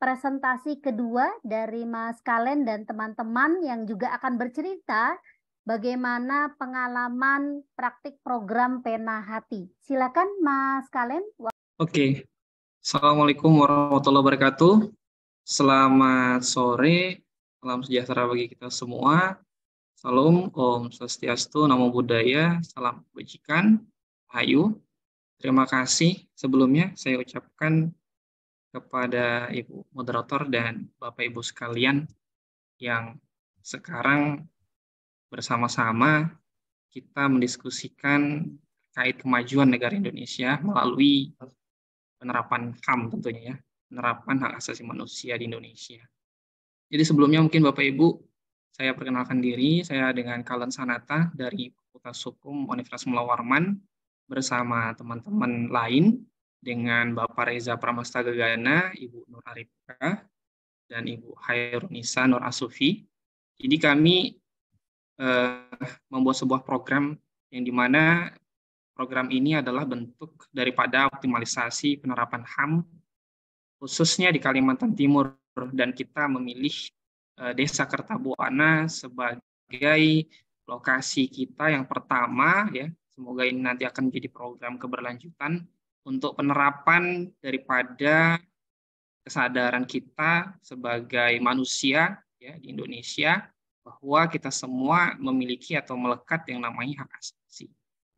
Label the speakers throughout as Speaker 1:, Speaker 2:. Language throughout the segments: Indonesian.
Speaker 1: presentasi kedua dari Mas Kalen dan teman-teman yang juga akan bercerita bagaimana pengalaman praktik program Pena Hati. Silakan Mas Kalen. Oke.
Speaker 2: Okay. Assalamualaikum warahmatullahi wabarakatuh. Selamat sore. Salam sejahtera bagi kita semua. Salam Om Swastiastu, Namo Buddhaya, Salam Kebajikan, Ayu. Terima kasih sebelumnya saya ucapkan kepada Ibu moderator dan Bapak Ibu sekalian yang sekarang bersama-sama kita mendiskusikan kait kemajuan negara Indonesia melalui penerapan HAM tentunya ya, penerapan hak asasi manusia di Indonesia. Jadi sebelumnya mungkin Bapak Ibu saya perkenalkan diri, saya dengan Kalen Sanata dari Fakultas Hukum Universitas Mula Warman bersama teman-teman lain dengan Bapak Reza Pramasta Gagana, Ibu Nur Arifka, dan Ibu Hairunisa Nur Asufi. Jadi kami eh, membuat sebuah program yang dimana program ini adalah bentuk daripada optimalisasi penerapan HAM, khususnya di Kalimantan Timur, dan kita memilih eh, Desa Kertabuana sebagai lokasi kita yang pertama, ya semoga ini nanti akan menjadi program keberlanjutan, untuk penerapan daripada kesadaran kita sebagai manusia ya di Indonesia bahwa kita semua memiliki atau melekat yang namanya hak asasi.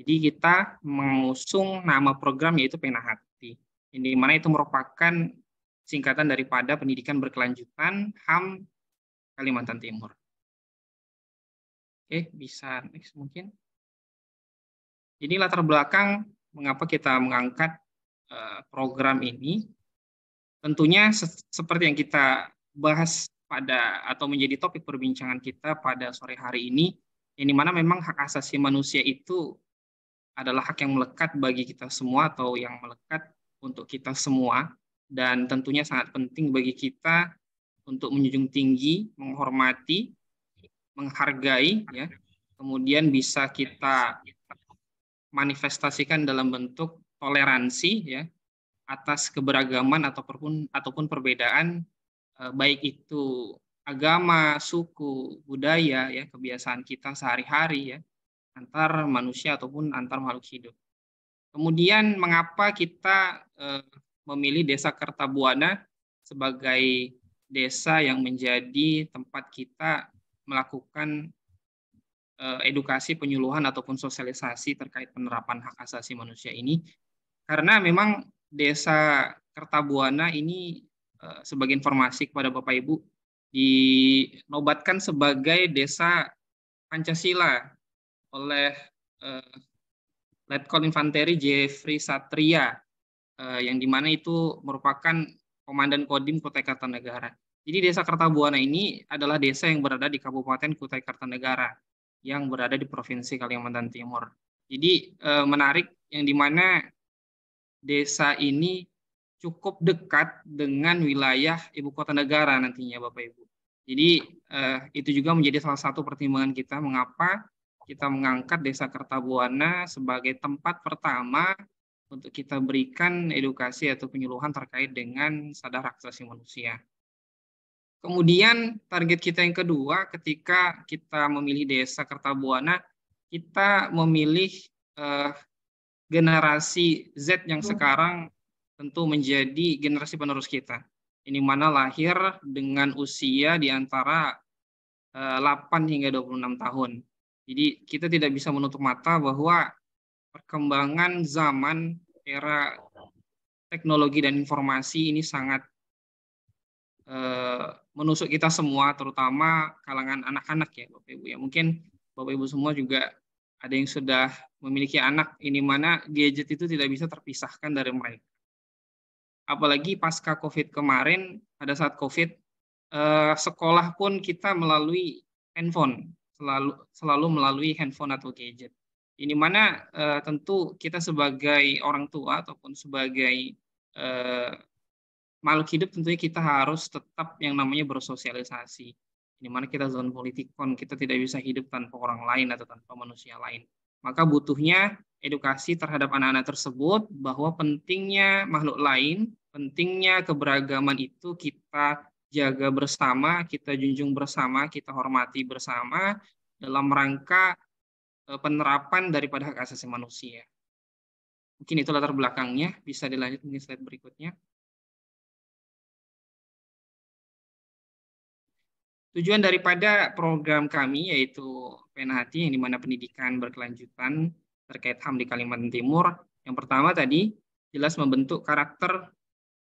Speaker 2: Jadi kita mengusung nama program yaitu Penahati. Ini mana itu merupakan singkatan daripada Pendidikan Berkelanjutan HAM Kalimantan Timur. Oke, bisa next mungkin. Jadi latar belakang mengapa kita mengangkat eh, program ini. Tentunya seperti yang kita bahas pada atau menjadi topik perbincangan kita pada sore hari ini, yang dimana memang hak asasi manusia itu adalah hak yang melekat bagi kita semua atau yang melekat untuk kita semua dan tentunya sangat penting bagi kita untuk menjunjung tinggi, menghormati, menghargai ya. Kemudian bisa kita manifestasikan dalam bentuk toleransi ya atas keberagaman ataupun ataupun perbedaan e, baik itu agama, suku, budaya ya kebiasaan kita sehari-hari ya antar manusia ataupun antar makhluk hidup. Kemudian mengapa kita eh, memilih Desa Kertabuana sebagai desa yang menjadi tempat kita melakukan Eh, edukasi penyuluhan ataupun sosialisasi terkait penerapan hak asasi manusia ini karena memang desa Kertabuana ini eh, sebagai informasi kepada Bapak Ibu dinobatkan sebagai desa Pancasila oleh uh, Letkol Infanteri Jeffrey Satria uh, yang dimana itu merupakan Komandan Kodim Kutai Kartanegara. Jadi Desa Kertabuana ini adalah desa yang berada di Kabupaten Kutai Kartanegara yang berada di Provinsi Kalimantan Timur. Jadi eh, menarik yang dimana desa ini cukup dekat dengan wilayah ibu kota negara nantinya Bapak Ibu. Jadi eh, itu juga menjadi salah satu pertimbangan kita mengapa kita mengangkat desa Kertabuana sebagai tempat pertama untuk kita berikan edukasi atau penyuluhan terkait dengan sadar aksesi manusia. Kemudian target kita yang kedua ketika kita memilih desa Kertabuana, kita memilih eh, generasi Z yang hmm. sekarang tentu menjadi generasi penerus kita. Ini mana lahir dengan usia di antara eh, 8 hingga 26 tahun. Jadi kita tidak bisa menutup mata bahwa perkembangan zaman era teknologi dan informasi ini sangat eh, menusuk kita semua, terutama kalangan anak-anak ya Bapak Ibu. Ya mungkin Bapak Ibu semua juga ada yang sudah memiliki anak ini mana gadget itu tidak bisa terpisahkan dari mereka. Apalagi pasca COVID kemarin, pada saat COVID, eh, sekolah pun kita melalui handphone, selalu selalu melalui handphone atau gadget. Ini mana eh, tentu kita sebagai orang tua ataupun sebagai eh, makhluk hidup tentunya kita harus tetap yang namanya bersosialisasi. Di mana kita zon politikon, kita tidak bisa hidup tanpa orang lain atau tanpa manusia lain. Maka butuhnya edukasi terhadap anak-anak tersebut bahwa pentingnya makhluk lain, pentingnya keberagaman itu kita jaga bersama, kita junjung bersama, kita hormati bersama dalam rangka e, penerapan daripada hak asasi manusia.
Speaker 1: Mungkin itu latar belakangnya, bisa dilanjut mungkin slide berikutnya. Tujuan daripada program kami yaitu
Speaker 2: Penhati yang dimana pendidikan berkelanjutan terkait HAM di Kalimantan Timur. Yang pertama tadi jelas membentuk karakter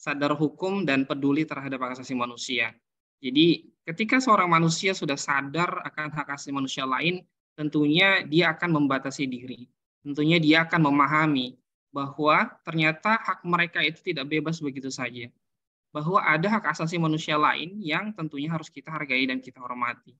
Speaker 2: sadar hukum dan peduli terhadap hak asasi manusia. Jadi ketika seorang manusia sudah sadar akan hak asasi manusia lain, tentunya dia akan membatasi diri. Tentunya dia akan memahami bahwa ternyata hak mereka itu tidak bebas begitu saja bahwa ada hak asasi manusia lain yang tentunya harus kita hargai dan kita hormati.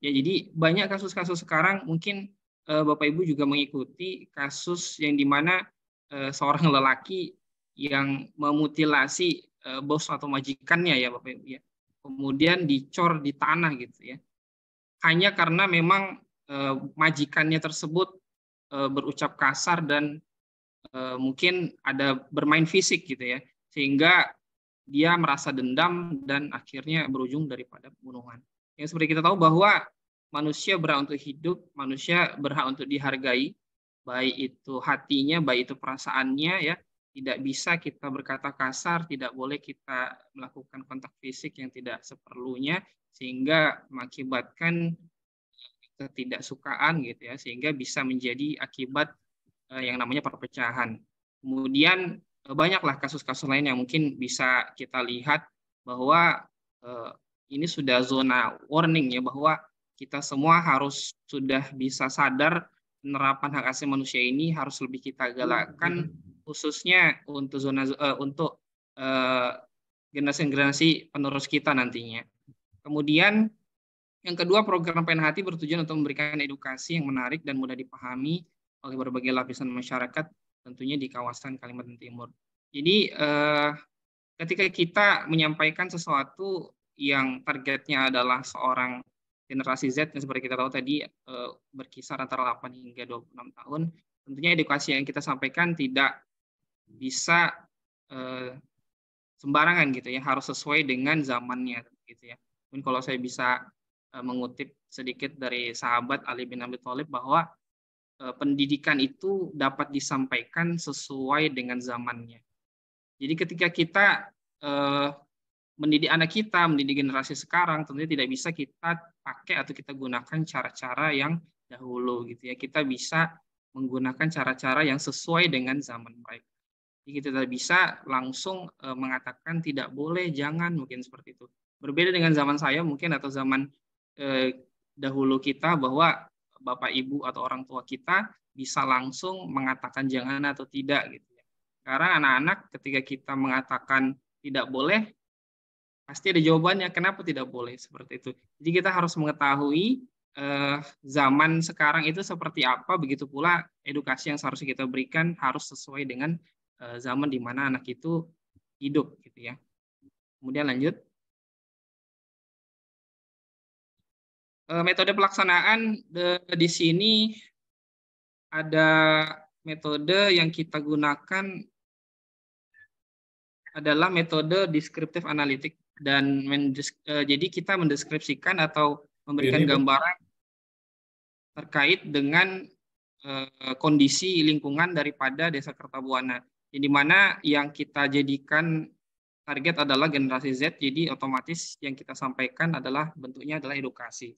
Speaker 2: Ya, jadi banyak kasus-kasus sekarang mungkin eh, Bapak Ibu juga mengikuti kasus yang dimana eh, seorang lelaki yang memutilasi eh, bos atau majikannya ya Bapak Ibu ya. Kemudian dicor di tanah gitu ya. Hanya karena memang eh, majikannya tersebut eh, berucap kasar dan eh, mungkin ada bermain fisik gitu ya sehingga dia merasa dendam dan akhirnya berujung daripada pembunuhan. Yang seperti kita tahu bahwa manusia berhak untuk hidup, manusia berhak untuk dihargai, baik itu hatinya, baik itu perasaannya ya. Tidak bisa kita berkata kasar, tidak boleh kita melakukan kontak fisik yang tidak seperlunya sehingga mengakibatkan eh, ketidaksukaan gitu ya, sehingga bisa menjadi akibat eh, yang namanya perpecahan. Kemudian Eh, banyaklah kasus-kasus lain yang mungkin bisa kita lihat bahwa eh, ini sudah zona warning ya bahwa kita semua harus sudah bisa sadar penerapan hak asasi manusia ini harus lebih kita galakkan hmm. khususnya untuk zona eh, untuk generasi eh, generasi-generasi penerus kita nantinya. Kemudian yang kedua program penhati bertujuan untuk memberikan edukasi yang menarik dan mudah dipahami oleh berbagai lapisan masyarakat tentunya di kawasan Kalimantan Timur. Jadi eh, ketika kita menyampaikan sesuatu yang targetnya adalah seorang generasi Z yang seperti kita tahu tadi eh, berkisar antara 8 hingga 26 tahun, tentunya edukasi yang kita sampaikan tidak bisa eh, sembarangan gitu ya, harus sesuai dengan zamannya gitu ya. Mungkin kalau saya bisa eh, mengutip sedikit dari sahabat Ali bin Abi Thalib bahwa Eh, pendidikan itu dapat disampaikan sesuai dengan zamannya. Jadi ketika kita eh, mendidik anak kita, mendidik generasi sekarang, tentunya tidak bisa kita pakai atau kita gunakan cara-cara yang dahulu gitu ya. Kita bisa menggunakan cara-cara yang sesuai dengan zaman mereka. Jadi kita tidak bisa langsung eh, mengatakan tidak boleh, jangan mungkin seperti itu. Berbeda dengan zaman saya mungkin atau zaman eh, dahulu kita bahwa bapak ibu atau orang tua kita bisa langsung mengatakan jangan atau tidak gitu ya. Karena anak-anak ketika kita mengatakan tidak boleh pasti ada jawabannya kenapa tidak boleh seperti itu. Jadi kita harus mengetahui eh, zaman sekarang itu seperti apa begitu pula edukasi yang seharusnya kita berikan harus sesuai dengan eh, zaman di mana anak itu hidup gitu ya. Kemudian lanjut
Speaker 1: Eh, metode pelaksanaan eh, di sini ada metode yang kita
Speaker 2: gunakan adalah metode deskriptif analitik dan eh, jadi kita mendeskripsikan atau memberikan gambaran terkait dengan kondisi lingkungan daripada desa Kertabuana. Jadi mana yang kita jadikan target adalah generasi Z, jadi otomatis yang kita sampaikan adalah bentuknya adalah edukasi.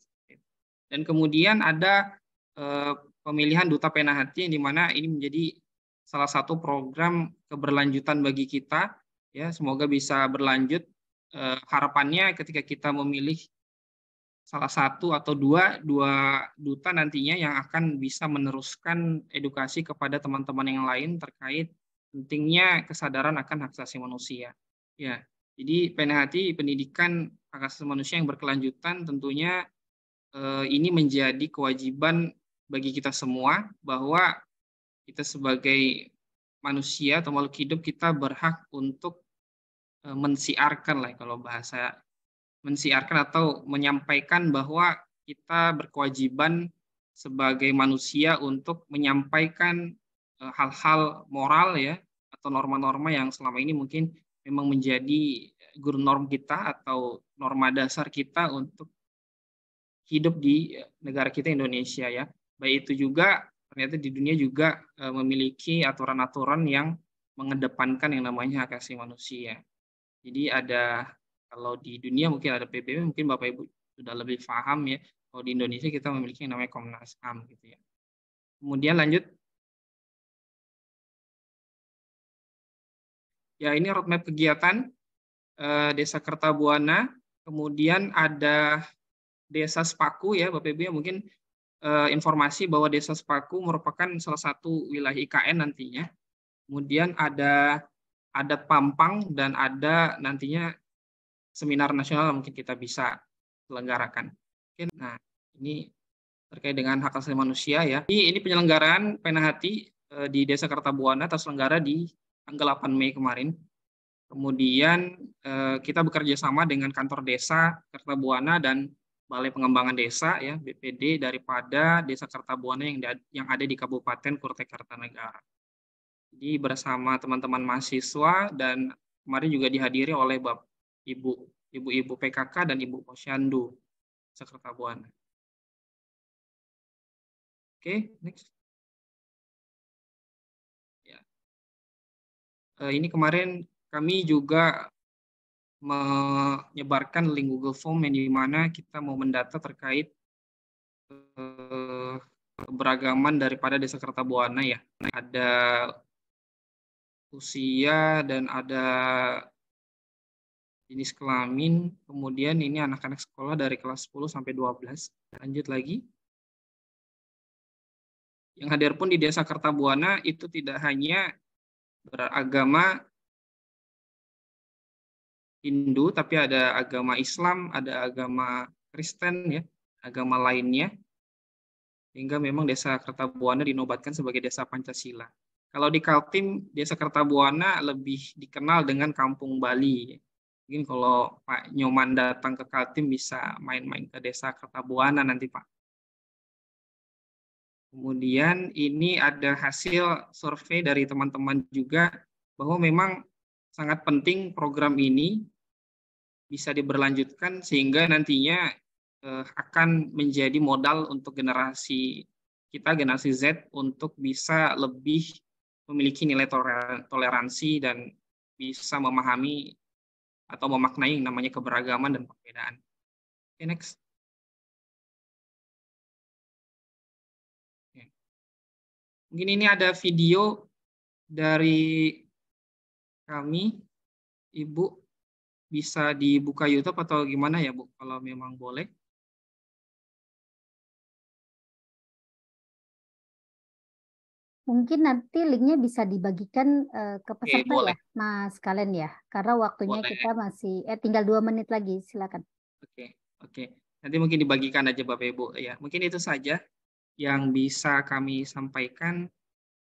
Speaker 2: Dan kemudian ada eh, pemilihan duta pena hati yang dimana ini menjadi salah satu program keberlanjutan bagi kita. Ya, semoga bisa berlanjut. Eh, harapannya ketika kita memilih salah satu atau dua dua duta nantinya yang akan bisa meneruskan edukasi kepada teman-teman yang lain terkait pentingnya kesadaran akan hak asasi manusia. Ya, jadi hati pendidikan hak asasi manusia yang berkelanjutan tentunya Eh, ini menjadi kewajiban bagi kita semua bahwa kita sebagai manusia atau makhluk hidup kita berhak untuk eh, mensiarkan lah kalau bahasa mensiarkan atau menyampaikan bahwa kita berkewajiban sebagai manusia untuk menyampaikan eh, hal-hal moral ya atau norma-norma yang selama ini mungkin memang menjadi guru norm kita atau norma dasar kita untuk hidup di eh, negara kita Indonesia ya. Baik itu juga ternyata di dunia juga eh, memiliki aturan-aturan yang mengedepankan yang namanya hak asasi manusia. Jadi ada kalau di dunia mungkin ada PBB, mungkin Bapak Ibu sudah lebih paham ya. Kalau di Indonesia kita memiliki yang namanya
Speaker 1: Komnas HAM gitu ya. Kemudian lanjut Ya, ini roadmap kegiatan eh, Desa
Speaker 2: Kertabuana. Kemudian ada desa Sepaku ya Bapak Ibu ya mungkin eh, informasi bahwa desa Sepaku merupakan salah satu wilayah IKN nantinya. Kemudian ada adat Pampang dan ada nantinya seminar nasional mungkin kita bisa selenggarakan. Nah, ini terkait dengan hak asasi manusia ya. Ini, ini penyelenggaraan pena hati eh, di Desa Kertabuana terselenggara di tanggal 8 Mei kemarin. Kemudian eh, kita bekerja sama dengan kantor desa Kertabuana dan Balai Pengembangan Desa ya BPD daripada Desa Kertabuana yang yang ada di Kabupaten Kurtai Kartanegara. Jadi bersama teman-teman mahasiswa dan kemarin juga dihadiri oleh Bapak Ibu
Speaker 1: Ibu-ibu PKK dan Ibu Posyandu Sekertabuana. Oke, okay, next. Ya. Eh, ini kemarin kami juga menyebarkan
Speaker 2: link Google Form yang dimana kita mau mendata terkait eh, beragaman daripada desa Kertabuana ya. Ada usia dan ada jenis kelamin. Kemudian ini anak-anak sekolah dari kelas 10 sampai 12. Lanjut lagi.
Speaker 1: Yang hadir pun di desa Kertabuana itu tidak hanya beragama Hindu, tapi
Speaker 2: ada agama Islam, ada agama Kristen, ya, agama lainnya, hingga memang desa Kertabuana dinobatkan sebagai desa Pancasila. Kalau di Kaltim, desa Kertabuana lebih dikenal dengan Kampung Bali. Mungkin kalau Pak Nyoman datang ke Kaltim bisa main-main ke desa Kertabuana nanti Pak. Kemudian ini ada hasil survei dari teman-teman juga bahwa memang sangat penting program ini bisa diberlanjutkan sehingga nantinya eh, akan menjadi modal untuk generasi kita generasi Z untuk bisa lebih memiliki nilai toleransi dan bisa memahami atau memaknai yang namanya
Speaker 1: keberagaman dan perbedaan. Okay, next. Mungkin ini ada video dari kami, Ibu, bisa dibuka YouTube atau gimana ya, Bu, kalau memang boleh? Mungkin nanti linknya bisa dibagikan uh, ke peserta Oke, ya, Mas Kalen ya, karena waktunya boleh. kita masih eh tinggal dua menit lagi, silakan.
Speaker 2: Oke, oke. Nanti mungkin dibagikan aja Bapak Ibu ya. Mungkin itu saja yang bisa kami sampaikan.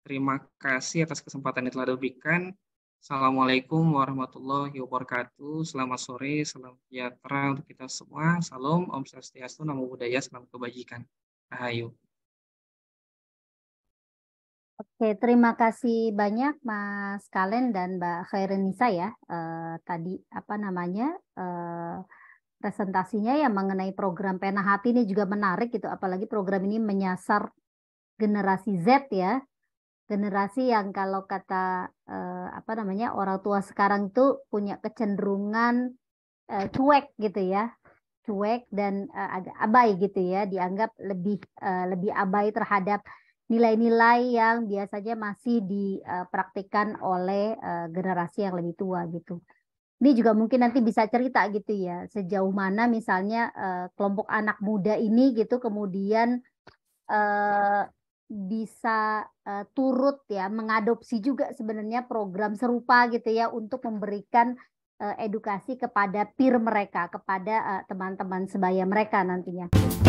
Speaker 2: Terima kasih atas kesempatan yang telah diberikan. Assalamualaikum warahmatullahi wabarakatuh. Selamat sore, salam sejahtera untuk kita semua. Salam, Om Swastiastu, Namo Buddhaya, Salam Kebajikan. Rahayu.
Speaker 1: Oke, terima kasih banyak Mas Kalen dan Mbak Khairunisa ya. Eh, tadi apa namanya? Eh, presentasinya ya mengenai program Pena Hati ini juga menarik gitu, apalagi program ini menyasar generasi Z ya generasi yang kalau kata eh, apa namanya orang tua sekarang tuh punya kecenderungan eh, cuek gitu ya cuek dan eh, agak abai gitu ya dianggap lebih eh, lebih abai terhadap nilai-nilai yang biasanya masih dipraktikkan eh, oleh eh, generasi yang lebih tua gitu. Ini juga mungkin nanti bisa cerita gitu ya, sejauh mana misalnya eh, kelompok anak muda ini gitu kemudian bisa uh, turut ya mengadopsi juga sebenarnya program serupa gitu ya untuk memberikan uh, edukasi kepada peer mereka, kepada eh, teman-teman uh, teman -teman sebaya mereka nantinya.